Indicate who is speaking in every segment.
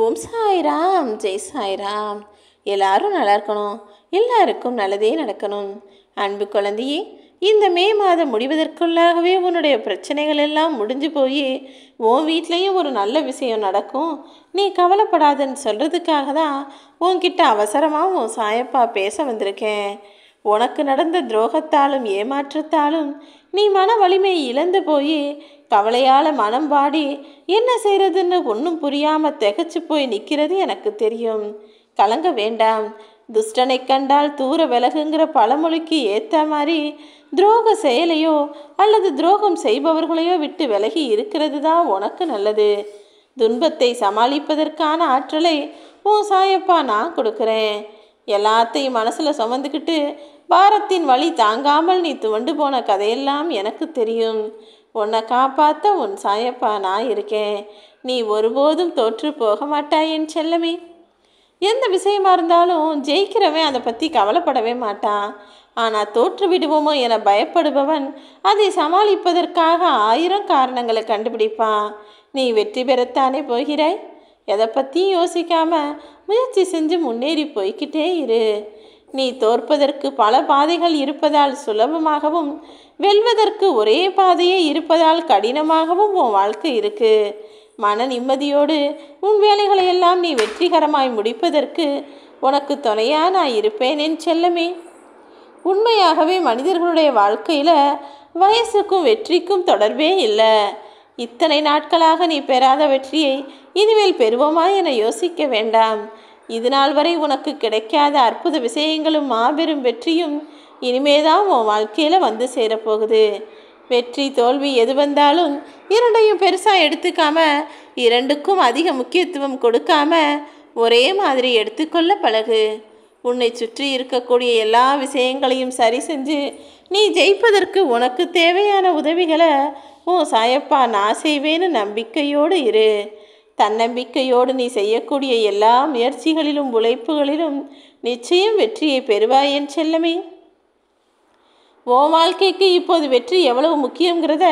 Speaker 1: ஓம் சாய்ராம் ஜெய் சாய்ராம் எல்லாரும் நல்லா இருக்கணும் எல்லாருக்கும் நல்லதே நடக்கணும் அன்பு குழந்தையே இந்த மே மாதம் முடிவதற்குள்ளாகவே உன்னுடைய பிரச்சனைகள் எல்லாம் முடிஞ்சு போய் உன் வீட்லேயும் ஒரு நல்ல விஷயம் நடக்கும் நீ கவலைப்படாதன்னு சொல்கிறதுக்காக தான் உன்கிட்ட அவசரமாக உன் சாயப்பா பேச வந்திருக்கேன் உனக்கு நடந்த துரோகத்தாலும் ஏமாற்றத்தாலும் நீ மன வலிமையை இழந்து போய் கவலையால் மனம் வாடி என்ன செய்கிறதுன்னு ஒன்றும் புரியாமல் திகச்சு போய் நிற்கிறது எனக்கு தெரியும் கலங்க வேண்டாம் துஷ்டனை கண்டால் தூர விலகுங்கிற பழமொழிக்கு ஏற்ற மாதிரி துரோக செயலையோ அல்லது துரோகம் செய்பவர்களையோ விட்டு விலகி இருக்கிறது தான் உனக்கு நல்லது துன்பத்தை சமாளிப்பதற்கான ஆற்றலை உன் சாயப்பா நான் கொடுக்குறேன் எல்லாத்தையும் மனசில் சுமந்துக்கிட்டு பாரத்தின் வழி தாங்காமல் நீ துவண்டு போன கதையெல்லாம் எனக்கு தெரியும் உன்னை காப்பாற்ற உன் சாயப்பா நான் இருக்கேன் நீ ஒருபோதும் தோற்று போக மாட்டாய் என் செல்லமே எந்த விஷயமா இருந்தாலும் ஜெயிக்கிறவன் அதை பற்றி கவலைப்படவே மாட்டான் ஆனால் தோற்று விடுவோமோ என பயப்படுபவன் அதை சமாளிப்பதற்காக ஆயிரம் காரணங்களை கண்டுபிடிப்பான் நீ வெற்றி பெறத்தானே போகிறாய் எதை பற்றியும் யோசிக்காமல் முயற்சி செஞ்சு முன்னேறி போய்கிட்டே இரு நீ தோற்பதற்கு பல பாதைகள் இருப்பதால் சுலபமாகவும் வெல்வதற்கு ஒரே பாதையே இருப்பதால் கடினமாகவும் உன் வாழ்க்கை இருக்கு மன நிம்மதியோடு உன் வேலைகளை எல்லாம் நீ வெற்றிகரமாய் முடிப்பதற்கு உனக்கு துணையா நான் இருப்பேன் என் செல்லமே உண்மையாகவே மனிதர்களுடைய வாழ்க்கையில் வயசுக்கும் வெற்றிக்கும் தொடர்பே இல்லை இத்தனை நாட்களாக நீ பெறாத வெற்றியை இனிமேல் பெறுவோமா என யோசிக்க வேண்டாம் இது நாள் வரை உனக்கு கிடைக்காத அற்புத விஷயங்களும் மாபெரும் வெற்றியும் இனிமேதான் உன் வாழ்க்கையில் வந்து சேரப்போகுது வெற்றி தோல்வி எது வந்தாலும் இரண்டையும் பெருசாக எடுத்துக்காம இரண்டுக்கும் அதிக முக்கியத்துவம் கொடுக்காம ஒரே மாதிரி எடுத்துக்கொள்ள பழகு உன்னை சுற்றி இருக்கக்கூடிய எல்லா விஷயங்களையும் சரி செஞ்சு நீ ஜெயிப்பதற்கு உனக்கு தேவையான உதவிகளை ஓ சாயப்பா நான் செய்வேன்னு நம்பிக்கையோடு இரு தன்னம்பிக்கையோடு நீ செய்யக்கூடிய எல்லா முயற்சிகளிலும் உழைப்புகளிலும் நிச்சயம் வெற்றியை பெறுவாய் என் செல்லமே ஓ வாழ்க்கைக்கு இப்போது வெற்றி எவ்வளவு முக்கியங்கிறத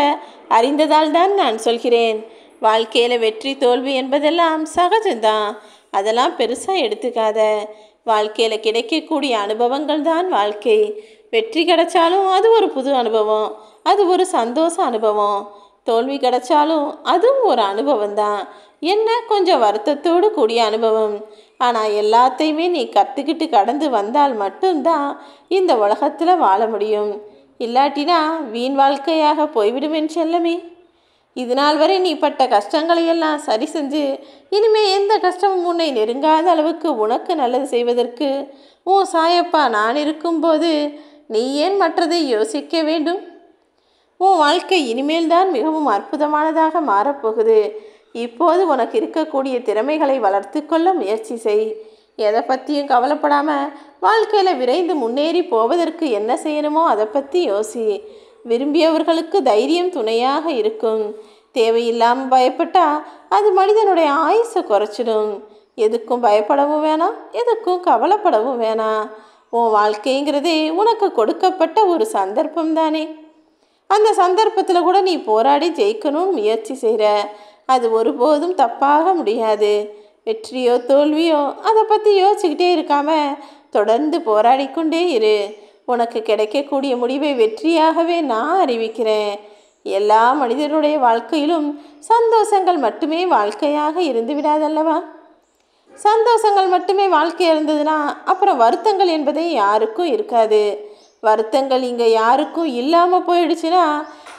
Speaker 1: அறிந்ததால் தான் நான் சொல்கிறேன் வாழ்க்கையில் வெற்றி தோல்வி என்பதெல்லாம் சகஜம்தான் அதெல்லாம் பெருசாக எடுத்துக்காத வாழ்க்கையில் கிடைக்கக்கூடிய அனுபவங்கள் தான் வாழ்க்கை வெற்றி கிடைச்சாலும் அது ஒரு புது அனுபவம் அது ஒரு சந்தோஷ அனுபவம் தோல்வி கிடைச்சாலும் அதுவும் ஒரு அனுபவம் தான் என்ன கொஞ்சம் வருத்தத்தோடு கூடிய அனுபவம் ஆனால் எல்லாத்தையுமே நீ கற்றுக்கிட்டு கடந்து வந்தால் மட்டும்தான் இந்த உலகத்தில் வாழ முடியும் இல்லாட்டினா வீண் வாழ்க்கையாக போய்விடுவேன் செல்லமே இது நாள் வரை நீ பட்ட கஷ்டங்களையெல்லாம் சரி செஞ்சு இனிமே எந்த கஷ்டமும் உன்னை நெருங்காத அளவுக்கு உனக்கு நல்லது செய்வதற்கு ஓ சாயப்பா நான் இருக்கும்போது நீ ஏன் மற்றதை யோசிக்க வேண்டும் உன் வாழ்க்கை இனிமேல் தான் மிகவும் அற்புதமானதாக மாறப்போகுது இப்போது உனக்கு இருக்கக்கூடிய திறமைகளை வளர்த்து கொள்ள முயற்சி செய் எதை பற்றியும் கவலைப்படாமல் வாழ்க்கையில் விரைந்து முன்னேறி போவதற்கு என்ன செய்யணுமோ அதை பற்றி யோசி விரும்பியவர்களுக்கு தைரியம் துணையாக இருக்கும் தேவையில்லாமல் பயப்பட்டால் அது மனிதனுடைய ஆயுசை குறைச்சிடும் எதுக்கும் பயப்படவும் வேணாம் எதுக்கும் கவலைப்படவும் வேணாம் உன் வாழ்க்கைங்கிறதே உனக்கு கொடுக்கப்பட்ட ஒரு சந்தர்ப்பம் தானே அந்த சந்தர்ப்பத்தில் கூட நீ போராடி ஜெயிக்கணும்னு முயற்சி செய்கிற அது ஒருபோதும் தப்பாக முடியாது வெற்றியோ தோல்வியோ அதை பற்றி யோசிச்சுக்கிட்டே இருக்காமல் தொடர்ந்து போராடிக்கொண்டே இரு உனக்கு கிடைக்கக்கூடிய முடிவை வெற்றியாகவே நான் அறிவிக்கிறேன் எல்லா மனிதனுடைய வாழ்க்கையிலும் சந்தோஷங்கள் மட்டுமே வாழ்க்கையாக இருந்து விடாதல்லவா சந்தோஷங்கள் மட்டுமே வாழ்க்கையாக இருந்ததுன்னா அப்புறம் வருத்தங்கள் என்பதே யாருக்கும் இருக்காது வருத்தங்கள் இங்கே யாருக்கும் இல்லாமல் போயிடுச்சுன்னா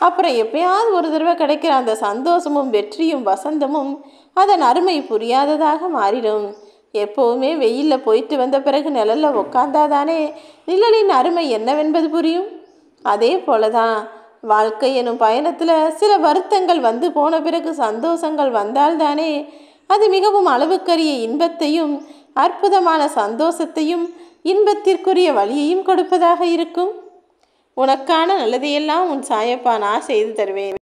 Speaker 1: அப்புறம் எப்பயாவது ஒரு தடவை கிடைக்கிற அந்த சந்தோஷமும் வெற்றியும் வசந்தமும் அதன் அருமை புரியாததாக மாறிடும் எப்போவுமே வெயிலில் போயிட்டு வந்த பிறகு நிழலில் உக்காந்தாதானே நிழலின் அருமை என்னவென்பது புரியும் அதே போல தான் வாழ்க்கை எனும் பயணத்தில் சில வருத்தங்கள் வந்து போன பிறகு சந்தோஷங்கள் வந்தால்தானே அது மிகவும் அளவுக்கரிய இன்பத்தையும் அற்புதமான சந்தோஷத்தையும் இன்பத்திற்குரிய வழியையும் கொடுப்பதாக இருக்கும் உனக்கான நல்லதையெல்லாம் உன் சாயப்பா நான் செய்து தருவேன்